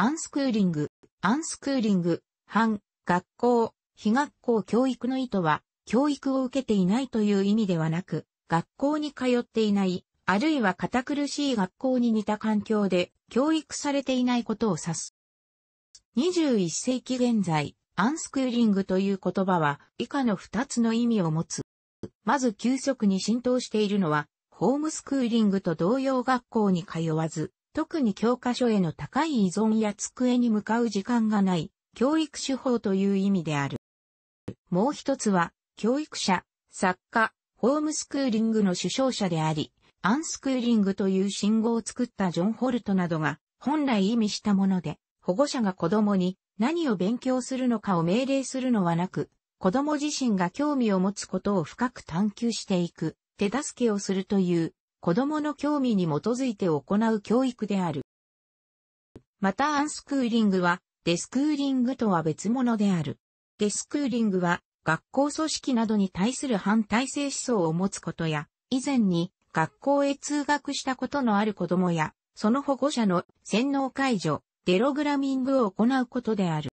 アンスクーリング、アンスクーリング、反、学校、非学校教育の意図は、教育を受けていないという意味ではなく、学校に通っていない、あるいは堅苦しい学校に似た環境で、教育されていないことを指す。21世紀現在、アンスクーリングという言葉は、以下の2つの意味を持つ。まず急速に浸透しているのは、ホームスクーリングと同様学校に通わず、特に教科書への高い依存や机に向かう時間がない、教育手法という意味である。もう一つは、教育者、作家、ホームスクーリングの主張者であり、アンスクーリングという信号を作ったジョン・ホルトなどが本来意味したもので、保護者が子供に何を勉強するのかを命令するのはなく、子供自身が興味を持つことを深く探求していく、手助けをするという子供の興味に基づいて行う教育である。またアンスクーリングは、デスクーリングとは別物である。デスクーリングは、学校組織などに対する反体制思想を持つことや、以前に学校へ通学したことのある子供や、その保護者の洗脳解除、デログラミングを行うことである。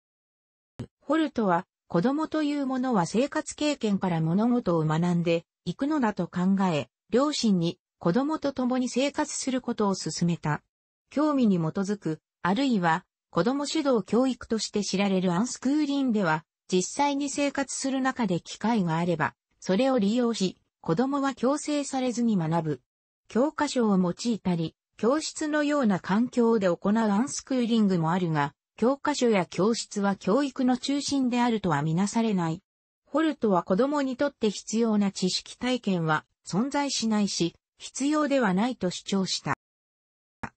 ホルトは、子供というものは生活経験から物事を学んでいくのだと考え、両親に子供と共に生活することを進めた。興味に基づく、あるいは、子供指導教育として知られるアンスクーリンでは、実際に生活する中で機会があれば、それを利用し、子供は強制されずに学ぶ。教科書を用いたり、教室のような環境で行うアンスクーリングもあるが、教科書や教室は教育の中心であるとはみなされない。ホルトは子供にとって必要な知識体験は存在しないし、必要ではないと主張した。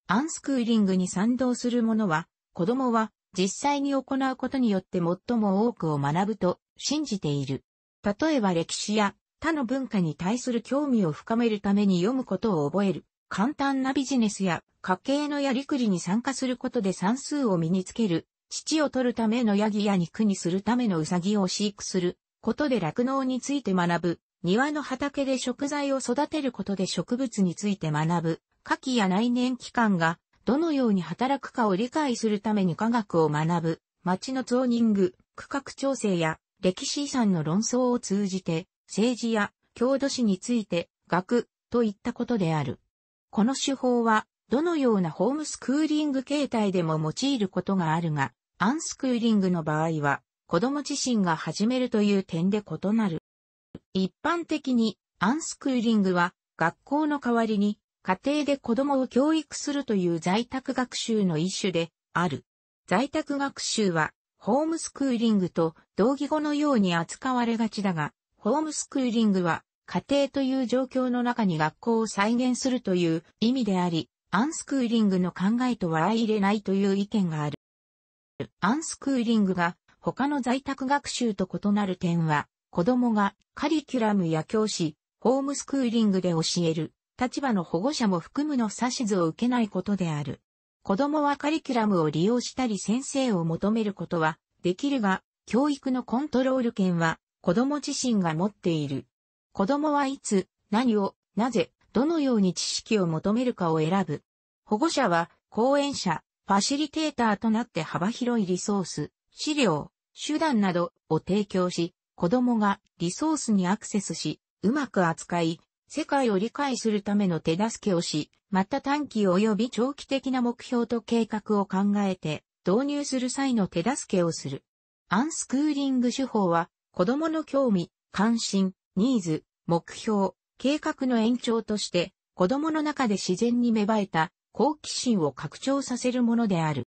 アンスクーリングに賛同する者は、子供は実際に行うことによって最も多くを学ぶと信じている。例えば歴史や他の文化に対する興味を深めるために読むことを覚える。簡単なビジネスや家計のやりくりに参加することで算数を身につける。乳を取るためのヤギや肉にするためのウサギを飼育することで酪農について学ぶ。庭の畑で食材を育てることで植物について学ぶ、夏季や内燃期間がどのように働くかを理解するために科学を学ぶ、町のゾーニング、区画調整や歴史遺産の論争を通じて、政治や郷土史について、学、といったことである。この手法は、どのようなホームスクーリング形態でも用いることがあるが、アンスクーリングの場合は、子供自身が始めるという点で異なる。一般的にアンスクーリングは学校の代わりに家庭で子供を教育するという在宅学習の一種である。在宅学習はホームスクーリングと同義語のように扱われがちだが、ホームスクーリングは家庭という状況の中に学校を再現するという意味であり、アンスクーリングの考えとは相入れないという意見がある。アンスクーリングが他の在宅学習と異なる点は、子供がカリキュラムや教師、ホームスクーリングで教える立場の保護者も含むの指図を受けないことである。子供はカリキュラムを利用したり先生を求めることはできるが、教育のコントロール権は子供自身が持っている。子供はいつ、何を、なぜ、どのように知識を求めるかを選ぶ。保護者は講演者、ファシリテーターとなって幅広いリソース、資料、手段などを提供し、子供がリソースにアクセスし、うまく扱い、世界を理解するための手助けをし、また短期及び長期的な目標と計画を考えて導入する際の手助けをする。アンスクーリング手法は、子供の興味、関心、ニーズ、目標、計画の延長として、子供の中で自然に芽生えた好奇心を拡張させるものである。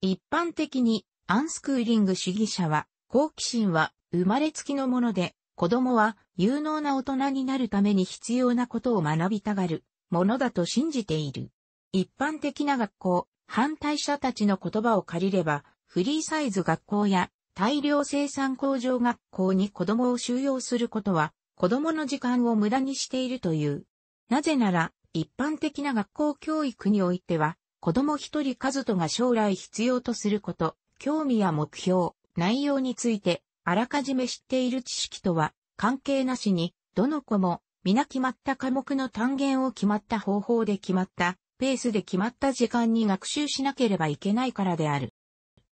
一般的に、アンスクーリング主義者は、好奇心は生まれつきのもので、子供は有能な大人になるために必要なことを学びたがるものだと信じている。一般的な学校、反対者たちの言葉を借りれば、フリーサイズ学校や大量生産工場学校に子供を収容することは、子供の時間を無駄にしているという。なぜなら、一般的な学校教育においては、子供一人数とが将来必要とすること、興味や目標、内容についてあらかじめ知っている知識とは関係なしに、どの子も皆決まった科目の単元を決まった方法で決まった、ペースで決まった時間に学習しなければいけないからである。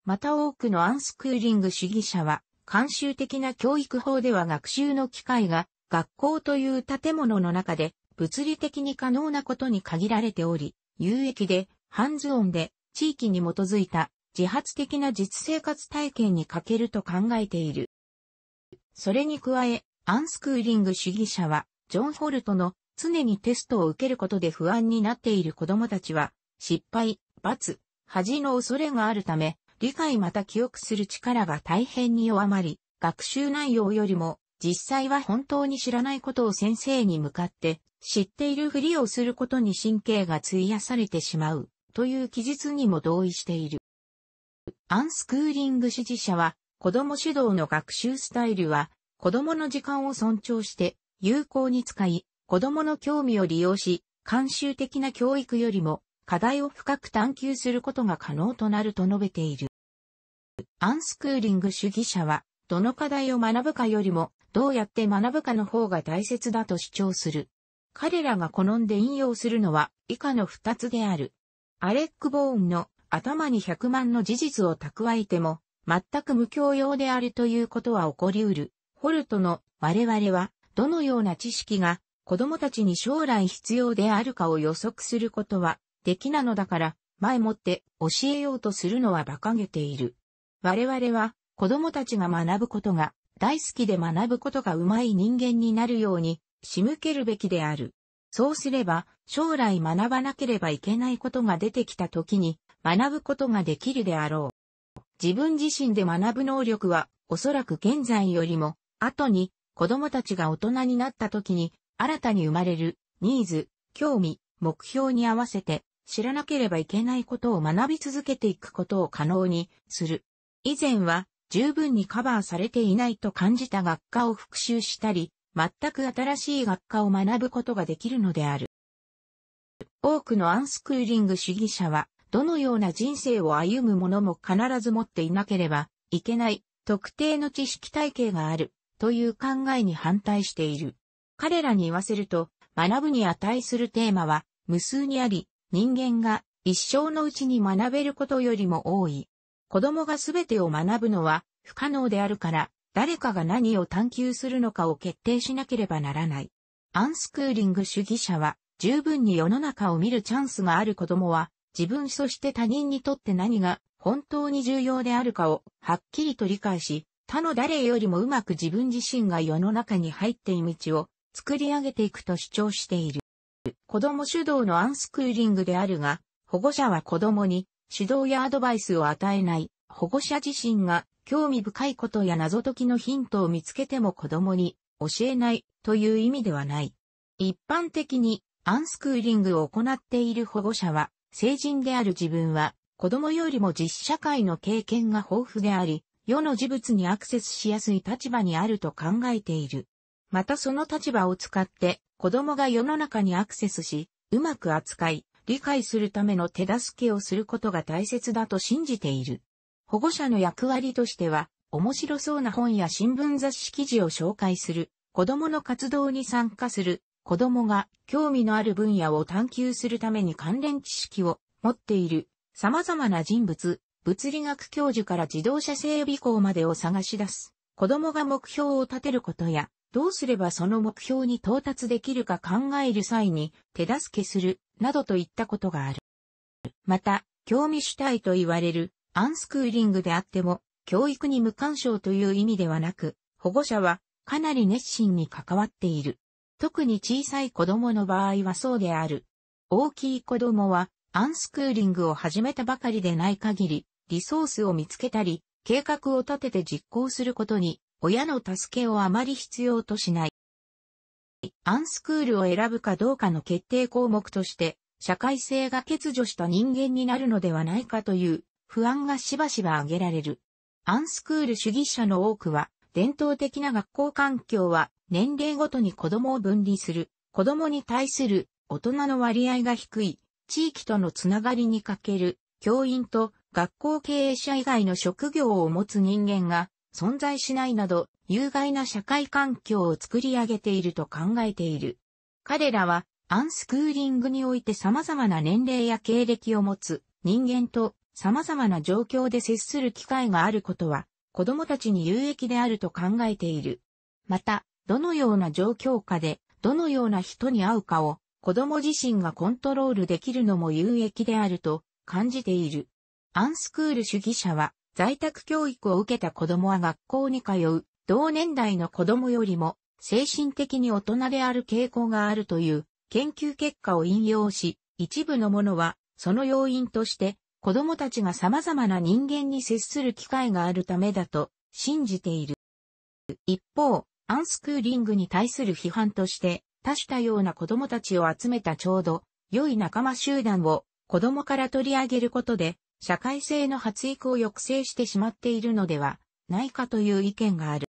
また多くのアンスクーリング主義者は、慣習的な教育法では学習の機会が学校という建物の中で物理的に可能なことに限られており、有益で、ハンズオンで、地域に基づいた自発的な実生活体験に欠けると考えている。それに加え、アンスクーリング主義者は、ジョン・ホルトの常にテストを受けることで不安になっている子供たちは、失敗、罰、恥の恐れがあるため、理解また記憶する力が大変に弱まり、学習内容よりも、実際は本当に知らないことを先生に向かって、知っているふりをすることに神経が費やされてしまう、という記述にも同意している。アンスクーリング支持者は、子供指導の学習スタイルは、子供の時間を尊重して有効に使い、子供の興味を利用し、慣習的な教育よりも課題を深く探求することが可能となると述べている。アンスクーリング主義者は、どの課題を学ぶかよりも、どうやって学ぶかの方が大切だと主張する。彼らが好んで引用するのは、以下の二つである。アレック・ボーンの頭に百万の事実を蓄えても、全く無教養であるということは起こりうる。ホルトの我々は、どのような知識が子供たちに将来必要であるかを予測することはできなのだから、前もって教えようとするのは馬鹿げている。我々は子供たちが学ぶことが大好きで学ぶことがうまい人間になるように仕向けるべきである。そうすれば将来学ばなければいけないことが出てきた時に学ぶことができるであろう。自分自身で学ぶ能力は、おそらく現在よりも、後に、子供たちが大人になった時に、新たに生まれる、ニーズ、興味、目標に合わせて、知らなければいけないことを学び続けていくことを可能にする。以前は、十分にカバーされていないと感じた学科を復習したり、全く新しい学科を学ぶことができるのである。多くのアンスクーリング主義者は、どのような人生を歩む者も必ず持っていなければいけない特定の知識体系があるという考えに反対している。彼らに言わせると、学ぶに値するテーマは無数にあり、人間が一生のうちに学べることよりも多い。子供がすべてを学ぶのは不可能であるから、誰かが何を探求するのかを決定しなければならない。アンスクーリング主義者は、十分に世の中を見るチャンスがある子供は、自分そして他人にとって何が本当に重要であるかをはっきりと理解し、他の誰よりもうまく自分自身が世の中に入ってい道を作り上げていくと主張している。子供主導のアンスクーリングであるが、保護者は子供に指導やアドバイスを与えない、保護者自身が興味深いことや謎解きのヒントを見つけても子供に教えないという意味ではない。一般的にアンスクーリングを行っている保護者は成人である自分は、子供よりも実社会の経験が豊富であり、世の事物にアクセスしやすい立場にあると考えている。またその立場を使って、子供が世の中にアクセスし、うまく扱い、理解するための手助けをすることが大切だと信じている。保護者の役割としては、面白そうな本や新聞雑誌記事を紹介する、子供の活動に参加する、子供が興味のある分野を探求するために関連知識を持っている様々な人物、物理学教授から自動車整備校までを探し出す。子供が目標を立てることや、どうすればその目標に到達できるか考える際に手助けする、などといったことがある。また、興味主体と言われるアンスクーリングであっても、教育に無干渉という意味ではなく、保護者はかなり熱心に関わっている。特に小さい子供の場合はそうである。大きい子供は、アンスクーリングを始めたばかりでない限り、リソースを見つけたり、計画を立てて実行することに、親の助けをあまり必要としない。アンスクールを選ぶかどうかの決定項目として、社会性が欠如した人間になるのではないかという不安がしばしば挙げられる。アンスクール主義者の多くは、伝統的な学校環境は年齢ごとに子供を分離する、子供に対する大人の割合が低い、地域とのつながりに欠ける、教員と学校経営者以外の職業を持つ人間が存在しないなど、有害な社会環境を作り上げていると考えている。彼らは、アンスクーリングにおいて様々な年齢や経歴を持つ人間と様々な状況で接する機会があることは、子供たちに有益であると考えている。また、どのような状況下で、どのような人に会うかを、子供自身がコントロールできるのも有益であると感じている。アンスクール主義者は、在宅教育を受けた子供は学校に通う、同年代の子供よりも、精神的に大人である傾向があるという研究結果を引用し、一部のものは、その要因として、子供たちが様々な人間に接する機会があるためだと信じている。一方、アンスクーリングに対する批判として、多種多様な子供たちを集めたちょうど、良い仲間集団を子供から取り上げることで、社会性の発育を抑制してしまっているのではないかという意見がある。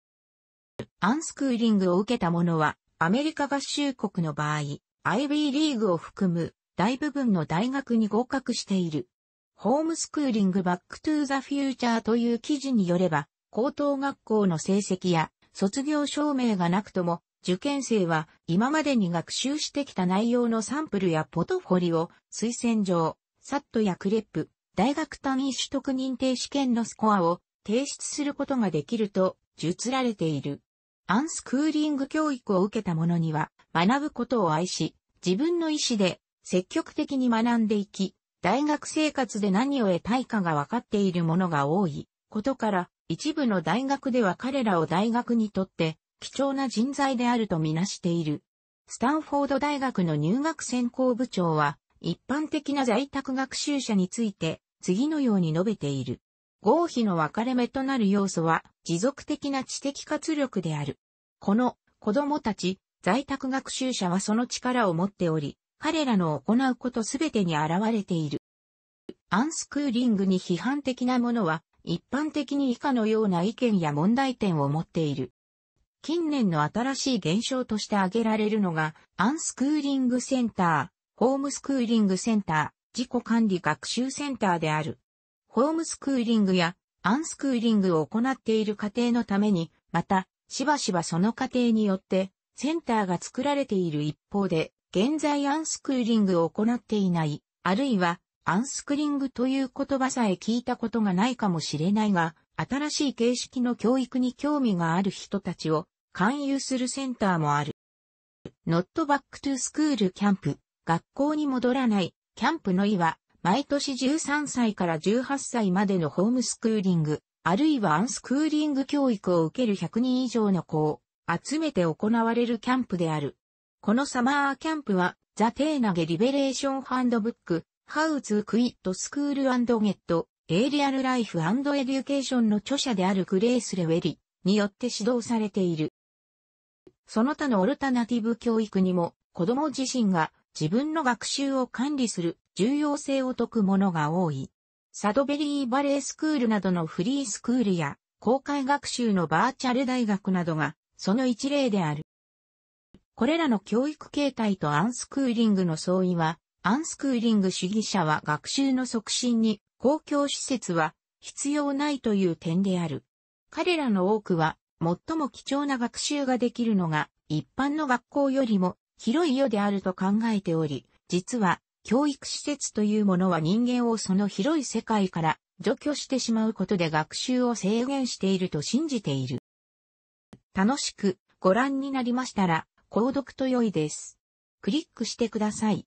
アンスクーリングを受けた者は、アメリカ合衆国の場合、IB リーグを含む大部分の大学に合格している。ホームスクーリングバックトゥーザフューチャーという記事によれば、高等学校の成績や卒業証明がなくとも、受験生は今までに学習してきた内容のサンプルやポトフォリオ、推薦状、サットやクレップ、大学単位取得認定試験のスコアを提出することができると、述られている。アンスクーリング教育を受けた者には、学ぶことを愛し、自分の意思で積極的に学んでいき、大学生活で何を得たいかが分かっているものが多いことから、一部の大学では彼らを大学にとって貴重な人材であるとみなしている。スタンフォード大学の入学専攻部長は、一般的な在宅学習者について、次のように述べている。合否の分かれ目となる要素は、持続的な知的活力である。この、子供たち、在宅学習者はその力を持っており、彼らの行うことすべてに現れている。アンスクーリングに批判的なものは、一般的に以下のような意見や問題点を持っている。近年の新しい現象として挙げられるのが、アンスクーリングセンター、ホームスクーリングセンター、自己管理学習センターである。ホームスクーリングやアンスクーリングを行っている家庭のために、また、しばしばその家庭によって、センターが作られている一方で、現在アンスクーリングを行っていない、あるいはアンスクリングという言葉さえ聞いたことがないかもしれないが、新しい形式の教育に興味がある人たちを勧誘するセンターもある。ノットバックトゥスクールキャンプ、学校に戻らない、キャンプの意は、毎年13歳から18歳までのホームスクーリング、あるいはアンスクーリング教育を受ける100人以上の子を集めて行われるキャンプである。このサマーキャンプは、ザ・テーナゲ・リベレーション・ハンドブック、ハウツークイットスクールゲット、エイリアルライフエデュケーションの著者であるグレース・レウェリによって指導されている。その他のオルタナティブ教育にも子供自身が自分の学習を管理する重要性を説くものが多い。サドベリーバレースクールなどのフリースクールや公開学習のバーチャル大学などがその一例である。これらの教育形態とアンスクーリングの相違はアンスクーリング主義者は学習の促進に公共施設は必要ないという点である。彼らの多くは最も貴重な学習ができるのが一般の学校よりも広い世であると考えており、実は教育施設というものは人間をその広い世界から除去してしまうことで学習を制限していると信じている。楽しくご覧になりましたら、購読と良いです。クリックしてください。